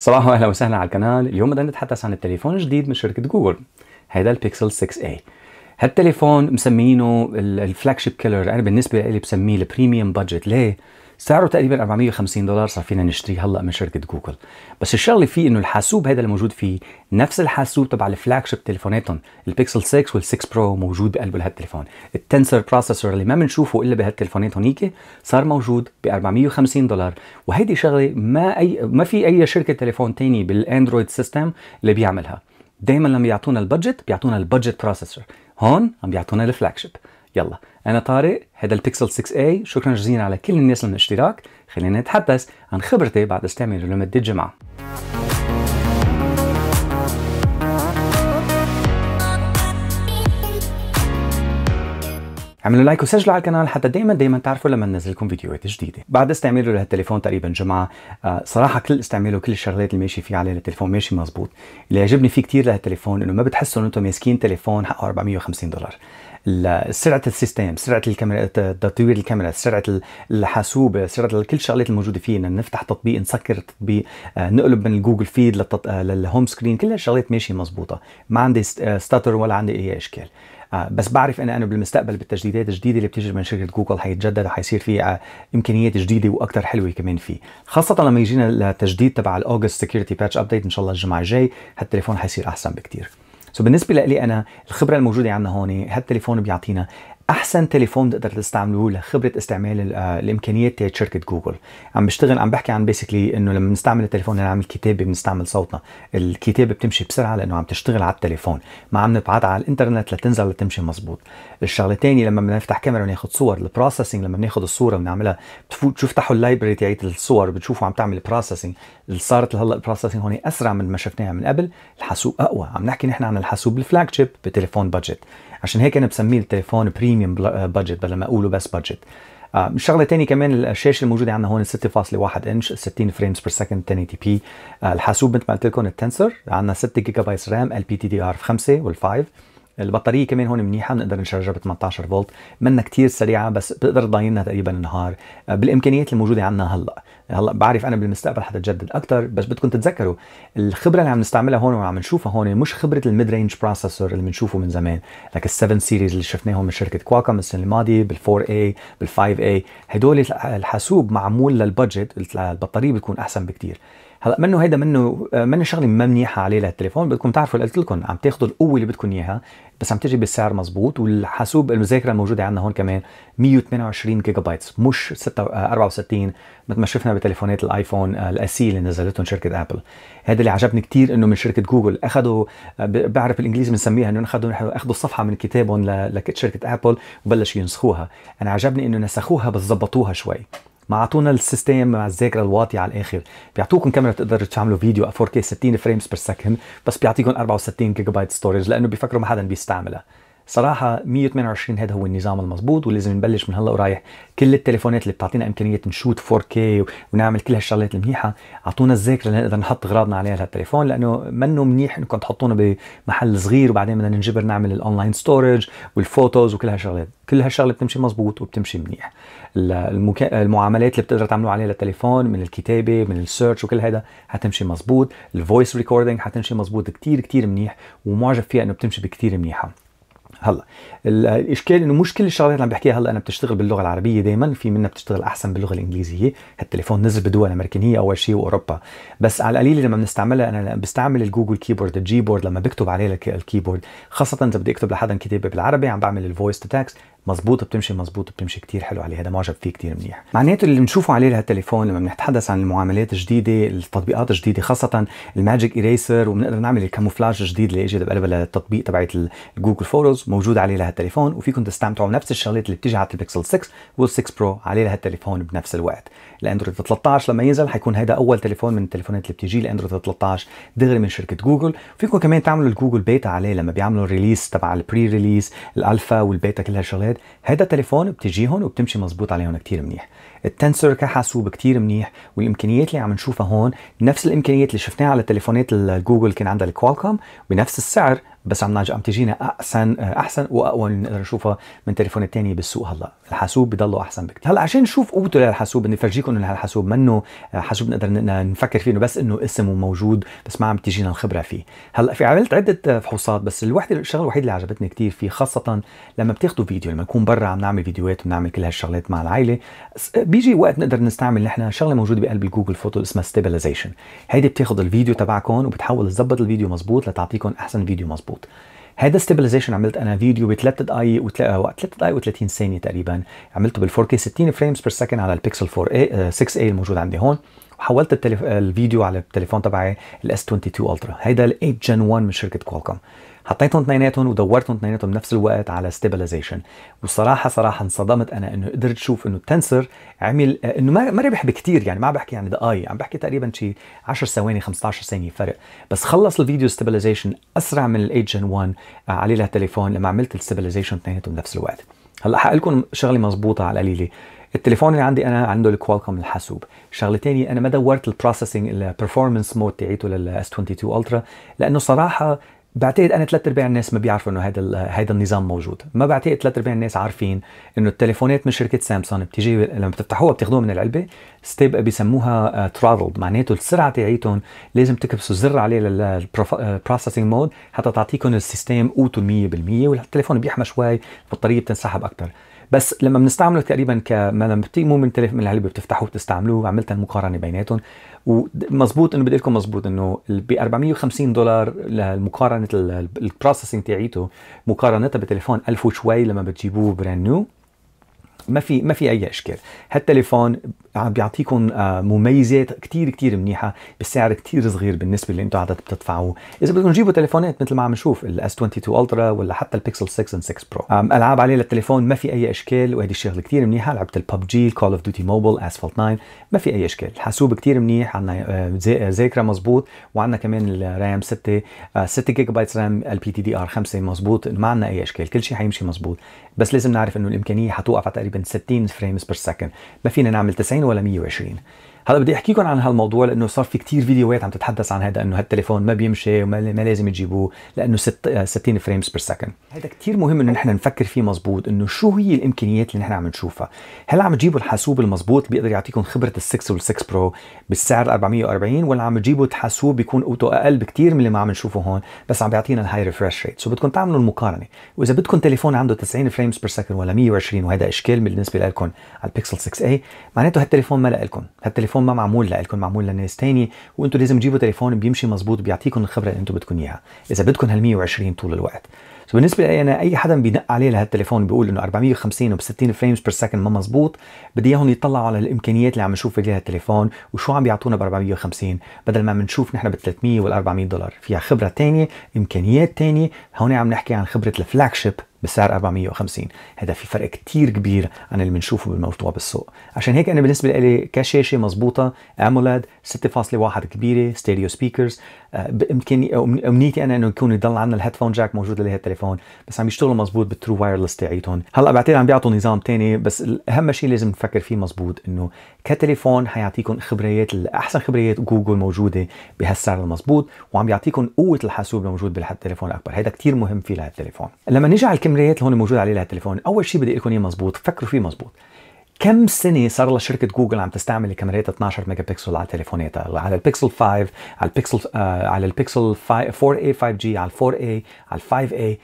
صباح واهلا وسهلا على القناه اليوم بدنا نتحدث عن التليفون الجديد من شركه جوجل هيدا البيكسل 6a هالتليفون مسمينه الفلاج شيب كيلر انا بالنسبه لي بسميه البريميوم بادجت ليه سعره تقريبا 450 دولار صار فينا نشتريه هلا من شركه جوجل بس الشغله فيه انه الحاسوب هذا الموجود فيه نفس الحاسوب تبع الفلاج شيب تليفوناتهم البيكسل 6 وال6 برو موجود بقلب هالتليفون التنسر بروسيسور اللي ما بنشوفه الا بهالتليفونات هونيك صار موجود ب 450 دولار وهيدي شغله ما اي ما في اي شركه تليفون تاني بالاندرويد سيستم اللي بيعملها دائما لما يعطونا البادجت بيعطونا البادجت بروسيسور هون عم بيعطونا الفلاج شيب يلا انا طارق هذا البيكسل 6a شكرا جزيلا على كل الناس الاشتراك خلينا نتحدث عن خبرتي بعد استعماله لمده جمعه اعملوا لايك وسجلوا على القناه حتى دائما دائما تعرفوا لما ننزل لكم فيديوهات جديده بعد استعماله لهالتليفون تقريبا جمعه آه، صراحه كل استعماله وكل الشغلات اللي ماشي فيه عليه التليفون ماشي مزبوط اللي عجبني فيه كثير لهالتليفون انه ما بتحسوا انه انتم ماسكين تليفون حقه 450 دولار سرعه السيستم سرعه الكاميرا تطوير الكاميرا سرعه الحاسوب سرعه كل الشغلات الموجوده فيه نفتح تطبيق نسكر التطبيق آه، نقلب من الجوجل فيد للتط... آه، للهوم سكرين كل الشغلات ماشيه مزبوطه ما عندي ستاتر آه، ولا عندي اي اشكال بس بعرف انا انه بالمستقبل بالتجديدات الجديده اللي بتيجي من شركه جوجل حيتجدد وحيصير في امكانيات جديده واكثر حلوه كمان فيه خاصه لما يجينا التجديد تبع الاوجست سكيورتي باتش ابديت ان شاء الله الجمعه الجاي هالتليفون حيصير احسن بكثير سو بالنسبه لي انا الخبره الموجوده عندنا هون هالتليفون بيعطينا احسن تليفون تقدر تستعمله لخبره استعمال آه، الامكانيات تاعت شركه جوجل عم بشتغل عم بحكي عن بيسكلي انه لما بنستعمل التليفون نعمل كتابه بنستعمل صوتنا الكتابه بتمشي بسرعه لانه عم تشتغل على التليفون ما عم نبعتها على الانترنت لتنزل لتمشي مزبوط الشغله الثانيه لما بنفتح كاميرا وناخذ صور البروسيسنج لما بناخذ الصوره بنعملها بتفوت تفتحوا اللايبرري تاعت الصور بتشوفوا عم تعمل بروسيسنج صارت هلا البروسيسنج هون اسرع من ما شفناها من قبل الحاسوب اقوى عم نحكي نحن عن الحاسوب الفلاج شيب بتليفون بادجت عشان هيك انا بسميه التليفون بريميوم بريميوم بادجت بدل ما اقوله بس بادجت الشغله شغله تاني كمان الشاشه الموجوده عندنا هون 6.1 انش 60 فريمز بير سكند 1080 بي الحاسوب مثل ما قلت لكم التنسر عندنا 6 جيجا بايت رام البي تي دي ار 5 وال5 البطاريه كمان هون منيحه بنقدر نشارجها ب 18 فولت منا كثير سريعه بس بتقدر تضايلنا تقريبا النهار آه، بالامكانيات الموجوده عندنا هلا هلا بعرف انا بالمستقبل حتتجدد اكثر بس بدكم تتذكروا الخبره اللي عم نستعملها هون وعم نشوفها هون مش خبره الميد رينج بروسيسور اللي بنشوفه من زمان لك ال7 سيريز اللي شفناهم من شركه كواكم السنه الماضيه بال4 اي بال5 اي هدول الحاسوب معمول للبادجت البطاريه بتكون احسن بكثير هلا منه هيدا منه آه، منه شغله ما منيحه عليه للتليفون بدكم تعرفوا اللي قلت لكم عم تاخذوا القوه اللي بدكم اياها بس عم تجي بالسعر مزبوط والحاسوب المذاكره الموجوده عندنا هون كمان 128 جيجا بايتس مش 64 آه، مثل ما شفنا بتليفونات الايفون آه، الاسي اللي نزلتهم شركه ابل هذا اللي عجبني كثير انه من شركه جوجل اخذوا بعرف الانجليزي بنسميها انه اخذوا اخذوا صفحه من كتابهم لشركه ابل وبلشوا ينسخوها انا عجبني انه نسخوها بس ظبطوها شوي ما عطونا السيستم مع الذاكره الواطيه على الاخر بيعطوكم كاميرا تقدر تعملوا فيديو 4K 60 فريمز بير سكند بس بيعطيكم 64 جيجا بايت ستورج لانه بيفكروا ما حدا بيستعملها صراحه 128 هذا هو النظام المضبوط ولازم نبلش من هلا ورايح كل التليفونات اللي بتعطينا امكانيه نشوت 4K ونعمل كل هالشغلات المنيحه اعطونا الذاكره لنقدر نحط اغراضنا عليها لهالتليفون لانه منه منيح انكم تحطونا بمحل صغير وبعدين بدنا ننجبر نعمل الاونلاين ستورج والفوتوز وكل هالشغلات كل هالشغله بتمشي مضبوط وبتمشي منيح المكا... المعاملات اللي بتقدر تعملوا عليها للتليفون من الكتابه من السيرش وكل هذا حتمشي مضبوط الفويس ريكوردينج حتمشي مضبوط كتير كتير منيح ومعجب فيها انه بتمشي بكتير منيحه هلا الاشكال انه مش كل الشغلات اللي عم بحكيها هلا انا بتشتغل باللغه العربيه دائما في منها بتشتغل احسن باللغه الانجليزيه هالتليفون نزل بدول امريكانيه اول شيء واوروبا بس على القليل لما بنستعملها انا بستعمل الجوجل كيبورد الجيبورد لما بكتب عليه الكيبورد خاصه اذا بدي اكتب لحدا كتابه بالعربي عم بعمل الفويس تو تاكس مظبوطه بتمشي مظبوطه بتمشي كتير حلو عليه هذا معجب فيه كتير منيح معناته اللي بنشوفه عليه لهالتليفون لما بنتحدث عن المعاملات الجديده التطبيقات الجديده خاصه الماجيك ايريسر وبنقدر نعمل الكاموفلاج الجديد اللي اجى بقلبها للتطبيق تبعت جوجل فوتوز موجود عليه لهالتليفون وفيكم تستمتعوا بنفس الشغلات اللي بتيجي على البيكسل 6 وال6 برو عليه لهالتليفون بنفس الوقت الاندرويد 13 لما ينزل حيكون هذا اول تليفون من التليفونات اللي بتيجي الاندرويد 13 دغري من شركه جوجل فيكم كمان تعملوا الجوجل بيتا عليه لما بيعملوا الريليس تبع البري ريليس الالفا والبيتا كل هالشغلات هذا التليفون بتجيهم وبتمشي مزبوط عليهم كتير منيح التنسر كحاسوب كتير منيح والامكانيات اللي عم نشوفها هون نفس الامكانيات اللي شفناها على تليفونات الجوجل كان عندها الكوالكوم بنفس السعر بس عم عم تجينا احسن آه، احسن واقوى من نقدر نشوفها من تليفونات ثانيه بالسوق هلا الحاسوب بضله احسن بكثير هلا عشان نشوف قوته للحاسوب بدي افرجيكم انه هالحاسوب منه آه، حاسوب نقدر نفكر فيه انه بس انه اسمه موجود بس ما عم تجينا الخبره فيه هلا في عملت عده آه، فحوصات بس الوحده الشغله الوحيده اللي عجبتني كثير فيه خاصه لما بتاخذوا فيديو لما نكون برا عم نعمل فيديوهات بنعمل كل هالشغلات مع العائله بيجي وقت نقدر نستعمل نحن شغله موجوده بقلب الجوجل فوتو اسمها ستابلايزيشن هيدي بتاخذ الفيديو تبعكم وبتحاول تظبط الفيديو مزبوط لتعطيكم احسن فيديو مزبوط هذا ستابلايزيشن عملت انا فيديو ب 3 دقائق 3 دقائق و30 ثانيه تقريبا عملته بال 4K 60 فريمز بير سكند على البيكسل 4A 6A آه، الموجود عندي هون وحولت التليف... الفيديو على التليفون تبعي الاس 22 الترا هيدا ال 8 جن 1 من شركه كوالكوم حطيتهم اثنيناتهم ودورتهم اثنيناتهم بنفس الوقت على ستيبلايزيشن والصراحه صراحه انصدمت انا انه قدرت اشوف انه التنسر عمل انه ما ما ربح بكثير يعني ما عم بحكي يعني دقائق عم بحكي تقريبا شي 10 ثواني 15 ثانيه فرق بس خلص الفيديو ستيبلايزيشن اسرع من الايجن آه، 1 عليه للتليفون لما عملت الستيبلايزيشن اثنيناتهم بنفس الوقت هلا حقول لكم شغله مزبوطه على القليله التليفون اللي عندي انا عنده الكوالكوم الحاسوب شغله ثانيه انا ما دورت البروسيسنج البرفورمانس مود تاعيته للاس 22 الترا لانه صراحه بعتقد انا ثلاث ارباع الناس ما بيعرفوا انه هذا هذا النظام موجود، ما بعتقد ثلاث ارباع الناس عارفين انه التليفونات من شركه سامسونج بتيجي لما بتفتحوها بتاخذوها من العلبه ستيب بيسموها ترافلد آه، معناته السرعه تاعيتهم لازم تكبسوا زر عليه للبروسيسنج مود آه، حتى تعطيكم السيستم قوته 100% والتليفون بيحمى شوي البطاريه بتنسحب اكثر، بس لما بنستعمله تقريبا كما لما بتيجي مو من تلف من العلبه بتفتحوه وتستعملوه عملت المقارنه بيناتهم ومزبوط انه بدي لكم مزبوط انه ب 450 دولار لمقارنه البروسيسنج تاعيته مقارنتها بتليفون 1000 وشوي لما بتجيبوه براند نيو ما في ما في اي اشكال هالتليفون بيعطيكم آه، مميزات كتير كتير منيحه بسعر كتير صغير بالنسبه اللي انتم عاده بتدفعوه اذا بدكم تجيبوا تليفونات مثل ما عم نشوف ال s 22 Ultra ولا حتى البيكسل 6 and 6 برو العاب عليه للتليفون ما في اي اشكال وهيدي الشغله كتير منيحه لعبه الببجي كول اوف ديوتي موبل اسفلت 9 ما في اي اشكال الحاسوب كتير منيح عندنا آه، آه، ذاكره مزبوط وعندنا كمان الرام 6 6 جيجا بايت رام البي تي دي ار 5 مزبوط ما عندنا اي اشكال كل شيء حيمشي مزبوط بس لازم نعرف انه الامكانيه حتوقف على تقريبا 60 فريمز بير سكند ما فينا نعمل 90 ولم يعشرين هلا بدي احكيكم عن هالموضوع لانه صار في كتير فيديوهات عم تتحدث عن هذا انه هالتليفون ما بيمشي وما لازم تجيبوه لانه 60 فريمز بير سكند هذا كتير مهم انه نحن نفكر فيه مزبوط انه شو هي الامكانيات اللي نحن عم نشوفها هل عم تجيبوا الحاسوب المزبوط اللي بيقدر يعطيكم خبره ال6 وال6 برو بالسعر 440 ولا عم تجيبوا حاسوب بيكون قوته اقل بكتير من اللي ما عم نشوفه هون بس عم بيعطينا الهاي ريفرش ريت سو بدكم تعملوا المقارنه واذا بدكم تليفون عنده 90 فريمز بير سكند ولا 120 وهذا اشكال بالنسبه لكم على البيكسل 6 اي معناته هالتليفون ما لكم هالتليفون التليفون ما معمول لكم معمول لناس تاني وانتم لازم تجيبوا تليفون بيمشي مزبوط بيعطيكم الخبره اللي انتم بدكم اياها اذا بدكم هال 120 طول الوقت سو بالنسبه لي انا اي حدا بينق عليه لهالتليفون بيقول انه 450 وب 60 فريمز بير سكند ما مزبوط بدي اياهم يطلعوا على الامكانيات اللي عم نشوف فيها التليفون وشو عم بيعطونا ب 450 بدل ما بنشوف نحن ب 300 وال 400 دولار فيها خبره ثانيه امكانيات ثانيه هون عم نحكي عن خبره الفلاج شيب بسعر 450 هذا في فرق كتير كبير عن اللي بنشوفه بالموضوع بالسوق عشان هيك انا بالنسبه لي كشاشه مضبوطه امولاد 6.1 كبيره ستيريو سبيكرز آه، بامكاني امنيتي انا انه يكون يضل عندنا الهيدفون جاك موجود لهالتليفون بس عم يشتغلوا مزبوط بالترو وايرلس تاعيتهم هلا بعتقد عم بيعطوا نظام تاني بس اهم شيء لازم نفكر فيه مزبوط انه كتليفون حيعطيكم خبريات احسن خبريات جوجل موجوده بهالسعر المزبوط وعم يعطيكم قوه الحاسوب الموجود بالتليفون الاكبر هذا كتير مهم في لهالتليفون لما نيجي على الكاميرات اللي هون موجود عليه التليفون اول شيء بدي لكم اياه مزبوط فكروا فيه مزبوط كم سنة صار لها شركة جوجل عم تستعمل الكاميرات 12 ميجا بكسل على تليفوناتها على البيكسل 5 على البيكسل آه على البيكسل 4A 5G إيه، على 4A إيه، على 5A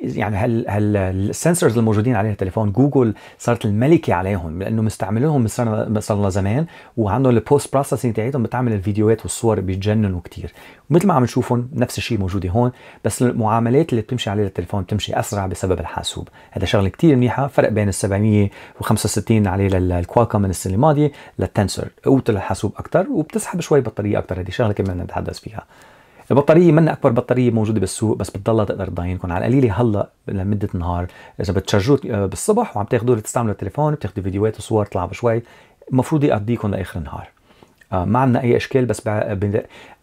يعني هل هل السنسورز الموجودين عليها التليفون جوجل صارت الملكه عليهم لانه مستعملينهم من صار لنا زمان وعندهم البوست بروسيسنج تاعتهم بتعمل الفيديوهات والصور بيتجننوا كثير ومثل ما عم نشوفهم نفس الشيء موجوده هون بس المعاملات اللي بتمشي عليها التليفون بتمشي اسرع بسبب الحاسوب هذا شغله كثير منيحه فرق بين ال 765 عليه للكوالكوم من السنه الماضيه للتنسر قوه الحاسوب اكثر وبتسحب شوي بطاريه اكثر هذه شغله كمان نتحدث فيها البطاريه منا اكبر بطاريه موجوده بالسوق بس بتضلها تقدر تضاينكم على القليله هلا لمده النهار اذا بتشارجوه بالصبح وعم تاخذوه لتستعملوا التليفون بتاخذوا فيديوهات وصور تلعبوا شوي المفروض يقضيكم لاخر النهار آه، ما عندنا اي اشكال بس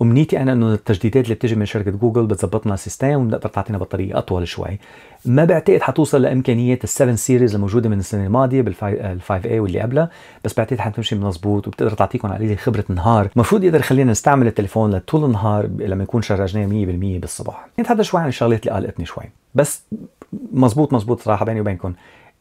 امنيتي انا انه التجديدات اللي بتجي من شركه جوجل بتظبط لنا السيستم وبنقدر تعطينا بطاريه اطول شوي ما بعتقد حتوصل لامكانيات ال7 سيريز الموجوده من السنه الماضيه بال5 اي آه، واللي قبلها بس بعتقد حتمشي مزبوط وبتقدر تعطيكم على خبره نهار المفروض يقدر يخلينا نستعمل التليفون لطول النهار لما يكون شرجناه 100% بالصباح كنت هذا شوي عن الشغلات اللي قلقتني شوي بس مزبوط مزبوط صراحه بيني وبينكم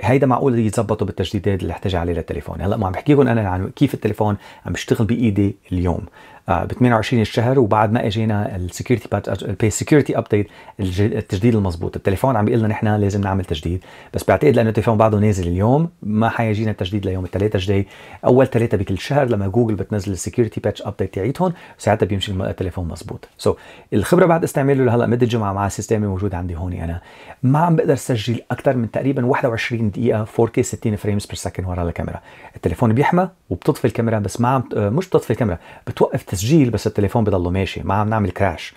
هيدا معقول يتظبطوا بالتجديدات اللي احتاج عليه للتليفون هلا ما عم بحكي لكم انا عن كيف التليفون عم بشتغل بايدي اليوم آه، ب 28 الشهر وبعد ما اجينا السكيورتي باتش سكيورتي ابديت التجديد المضبوط التليفون عم بيقول لنا نحن لازم نعمل تجديد بس بعتقد لانه التليفون بعده نازل اليوم ما حيجينا التجديد ليوم الثلاثاء الجاي اول ثلاثه بكل شهر لما جوجل بتنزل السكيورتي باتش ابديت تاعيتهم ساعتها بيمشي التليفون مضبوط سو so, الخبره بعد استعماله لهلا مده الجمعه مع السيستم موجود عندي هون انا ما عم بقدر سجل اكثر من تقريبا 21 دقيقه 4K 60 فريمز بير سكند ورا الكاميرا التليفون بيحمى وبتطفي الكاميرا بس ما عم مش بتطفي الكاميرا بتوقف تسجيل بس التليفون بضله ماشي ما عم نعمل كراش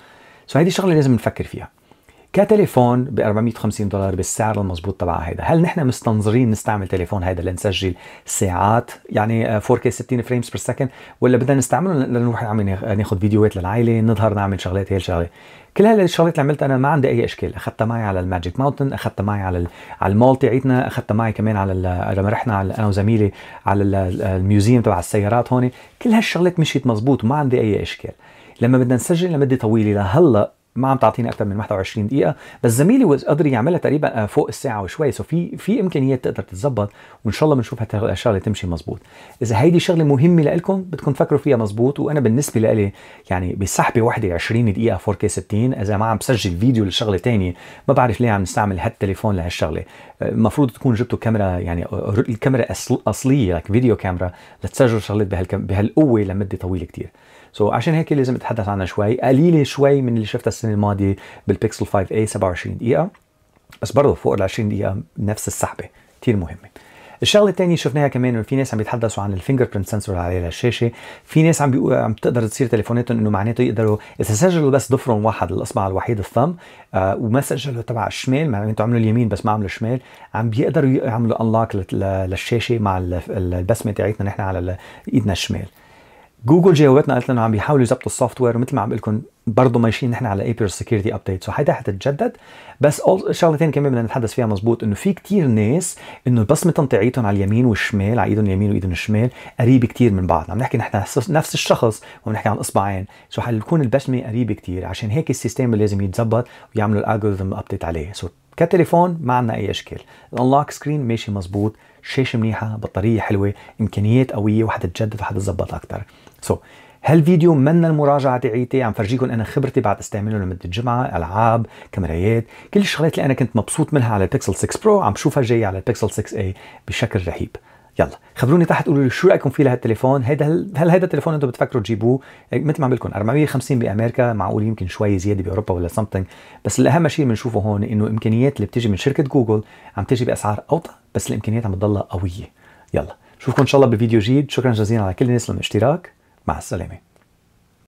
سو هيدي الشغله لازم نفكر فيها كتليفون ب 450 دولار بالسعر المضبوط تبع هيدا هل نحن مستنظرين نستعمل تليفون هيدا لنسجل ساعات يعني 4K 60 فريمز بير سكند ولا بدنا نستعمله لنروح نعمل ناخذ فيديوهات للعائله نظهر نعمل شغلات هي الشغله كل هالشغلات اللي عملتها انا ما عندي اي اشكال اخذتها معي على الماجيك ماونتن اخذتها معي على على المول تاعتنا اخذتها معي كمان على لما رحنا على انا وزميلي على الميوزيوم تبع السيارات هون كل هالشغلات مشيت مزبوط وما عندي اي اشكال لما بدنا نسجل لمده طويله لهلا ما عم تعطيني اكثر من 21 دقيقه بس زميلي قدر يعملها تقريبا آه، فوق الساعه وشوي سو في في امكانيات تقدر تتظبط وان شاء الله بنشوف هالشغله تمشي مزبوط اذا هيدي شغله مهمه لكم بدكم تفكروا فيها مزبوط وانا بالنسبه لي يعني بسحبه وحده 20 دقيقه 4K 60 اذا ما عم بسجل فيديو لشغله ثانيه ما بعرف ليه عم نستعمل هالتليفون لهالشغله المفروض تكون جبتوا كاميرا يعني الكاميرا أصل اصليه لك فيديو كاميرا لتسجل شغلات بهالقوه لمده طويله كثير سو so, عشان هيك لازم نتحدث عنها شوي قليله شوي من اللي شفتها السنه الماضيه بالبيكسل 5 a 27 دقيقه بس برضه فوق ال 20 دقيقه نفس السحبه كثير مهمه الشغله الثانيه شفناها كمان انه في ناس عم يتحدثوا عن الفينجر برنت سنسور على الشاشه في ناس عم بيقولوا عم تقدر تصير تليفوناتهم انه معناته يقدروا اذا سجلوا بس ضفرهم واحد الاصبع الوحيد الثم آه وما سجلوا تبع الشمال معناته عملوا اليمين بس ما عملوا الشمال عم بيقدروا يعملوا انلوك للشاشه مع البسمه تاعتنا نحن على ايدنا الشمال جوجل جاوبتنا قالت لنا عم بيحاولوا يظبطوا السوفت وير ومثل ما عم بقول لكم برضه ماشيين احنا على ايبر سكيورتي ابديت سو حتتجدد بس شغلتين كمان بدنا نتحدث فيها مزبوط انه في كتير ناس انه البصمه تنطيعيتهم على اليمين والشمال على ايدهم اليمين وايدهم الشمال قريبه كتير من بعض عم نحكي نحن نفس الشخص نحكي عن اصبعين سو حتكون البصمه قريبه كتير عشان هيك السيستم لازم يتظبط ويعملوا الالجوريثم ابديت عليه سو كتليفون ما عندنا اي اشكال الانلوك سكرين ماشي مزبوط شاشه منيحه بطاريه حلوه امكانيات قويه وحتتجدد وحتتظبط اكثر سو so, هالفيديو من المراجعه تاعيتي عم فرجيكم انا خبرتي بعد استعمله لمده جمعه العاب كاميرايات كل الشغلات اللي انا كنت مبسوط منها على البيكسل 6 برو عم شوفها جايه على البيكسل 6 اي بشكل رهيب يلا خبروني تحت قولوا لي شو رايكم فيه لهالتليفون هيدا هل هيدا التليفون انتم بتفكروا تجيبوه إيه، مثل ما عم لكم 450 بامريكا معقول يمكن شوي زياده باوروبا ولا سمثينغ بس الاهم شيء بنشوفه هون انه الامكانيات اللي بتجي من شركه جوجل عم تجي باسعار اوطى بس الامكانيات عم تضلها قويه يلا شوفكم ان شاء الله بفيديو جديد شكرا جزيلا على كل الناس للاشتراك 马萨勒梅。